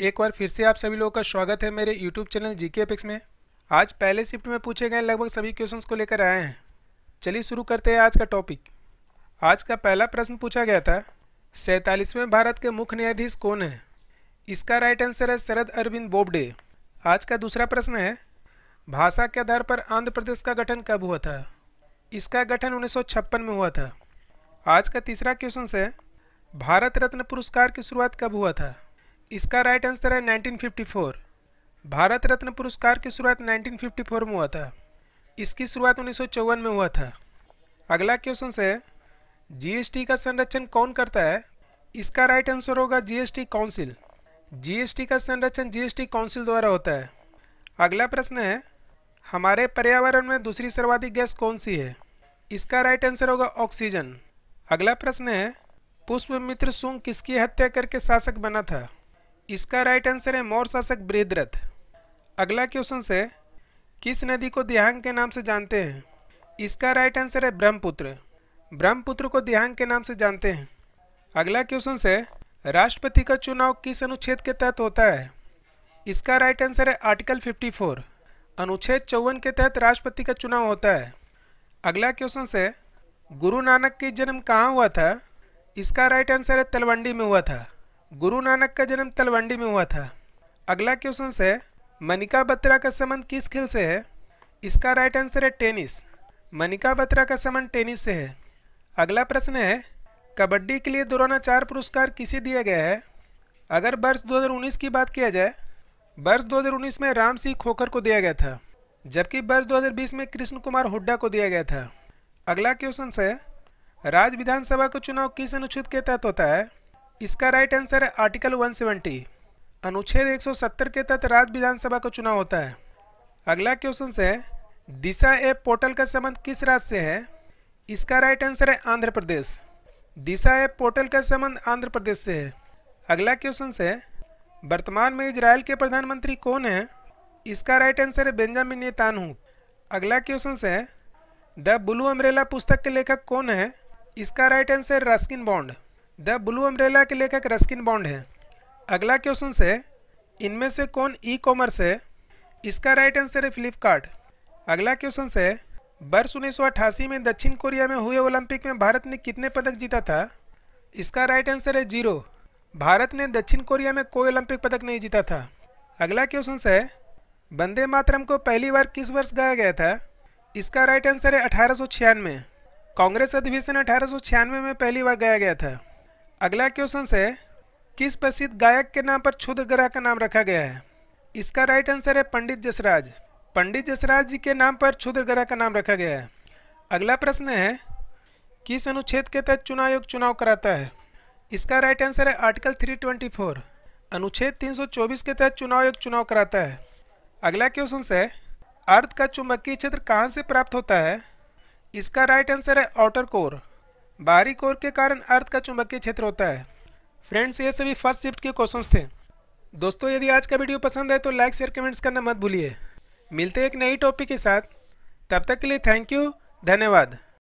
एक बार फिर से आप सभी लोगों का स्वागत है मेरे YouTube चैनल जी के पिक्स में आज पहले शिफ्ट में पूछे गए लगभग सभी क्वेश्चंस को लेकर आए हैं चलिए शुरू करते हैं आज का टॉपिक आज का पहला प्रश्न पूछा गया था सैंतालीसवें भारत के मुख्य न्यायाधीश कौन है इसका राइट आंसर है शरद अरविंद बोबडे आज का दूसरा प्रश्न है भाषा के आधार पर आंध्र प्रदेश का गठन कब हुआ था इसका गठन उन्नीस में हुआ था आज का तीसरा क्वेश्चन है भारत रत्न पुरस्कार की शुरुआत कब हुआ था इसका राइट आंसर है 1954 भारत रत्न पुरस्कार की शुरुआत 1954 में हुआ था इसकी शुरुआत उन्नीस में हुआ था अगला क्वेश्चन से जीएसटी का संरक्षण कौन करता है इसका राइट आंसर होगा जीएसटी काउंसिल जीएसटी का संरक्षण जीएसटी काउंसिल द्वारा होता है अगला प्रश्न है हमारे पर्यावरण में दूसरी सर्वाधिक गैस कौन सी है इसका राइट आंसर होगा ऑक्सीजन अगला प्रश्न है पुष्प मित्र सुंग किसकी हत्या करके शासक बना था इसका राइट आंसर है मौर्य शासक बृहद्रथ अगला क्वेश्चन है किस नदी को देहांग के नाम से जानते हैं इसका राइट आंसर है ब्रह्मपुत्र ब्रह्मपुत्र को देहांग के नाम से जानते हैं अगला क्वेश्चन है राष्ट्रपति का चुनाव किस अनुच्छेद के तहत होता है इसका राइट आंसर है आर्टिकल 54 अनुच्छेद चौवन के तहत राष्ट्रपति का चुनाव होता है अगला क्वेश्चन है गुरु नानक की जन्म कहाँ हुआ था इसका राइट आंसर है तलवंडी में हुआ था गुरु नानक का जन्म तलवंडी में हुआ था अगला क्वेश्चन है मनिका बत्रा का संबंध किस खेल से है इसका राइट आंसर है टेनिस मनिका बत्रा का संबंध टेनिस से है अगला प्रश्न है कबड्डी के लिए दुराना चार पुरस्कार किसे दिया गया है अगर वर्ष 2019 की बात किया जाए वर्ष 2019 में राम सिंह खोखर को दिया गया था जबकि वर्ष 2020 में कृष्ण कुमार हुड्डा को दिया गया था अगला क्वेश्चन है राज्य विधानसभा का चुनाव किस अनुच्छेद के तहत होता है इसका राइट आंसर है आर्टिकल 170। अनुच्छेद 170 के तहत राज्य विधानसभा का चुनाव होता है अगला क्वेश्चन है दिशा ऐप पोर्टल का संबंध किस राज्य से है इसका राइट आंसर है आंध्र प्रदेश दिशा ऐप पोर्टल का संबंध आंध्र प्रदेश से है अगला क्वेश्चन है वर्तमान में इसराइल के प्रधानमंत्री कौन है इसका राइट आंसर है बेंजामिन नेतानहू अगला क्वेश्चन है द ब्लू अमरेला पुस्तक के लेखक कौन है इसका right answer Ruskin Bond the blue umbrella के लेखक रस्किन बॉन्ड है अगला क्वेश्चन से इनमें से कौन ई कॉमर्स है इसका राइट आंसर है फ्लिपकार्ट अगला क्वेश्चन से वर्ष उन्नीस में दक्षिण कोरिया में हुए ओलंपिक में भारत ने कितने पदक जीता था इसका राइट आंसर है जीरो भारत ने दक्षिण कोरिया में कोई ओलंपिक पदक नहीं जीता था अगला क्वेश्चन से वंदे मातरम को पहली बार किस वर्ष गाया गया था इसका राइट आंसर है अठारह कांग्रेस अधिवेशन अठारह में पहली बार गाया गया था अगला क्वेश्चन है किस प्रसिद्ध गायक के नाम पर क्षुद्र ग्रह का नाम रखा गया है इसका राइट आंसर है पंडित जसराज पंडित जसराज जी के नाम पर क्षुद्र ग्रह का नाम रखा गया है अगला प्रश्न है किस अनुच्छेद के तहत चुनाव आयोग चुनाव कराता है इसका राइट आंसर है आर्टिकल 324 अनुच्छेद 324 के तहत चुनाव आयोग चुनाव कराता है अगला क्वेश्चन है अर्थ का चुंबकीय क्षेत्र कहाँ से प्राप्त होता है इसका राइट आंसर है आउटर कोर बाहरी कोर के कारण अर्थ का चुंबकीय क्षेत्र होता है फ्रेंड्स ये सभी फर्स्ट शिफ्ट के क्वेश्चन थे दोस्तों यदि आज का वीडियो पसंद है तो लाइक शेयर कमेंट्स करना मत भूलिए मिलते एक नई टॉपिक के साथ तब तक के लिए थैंक यू धन्यवाद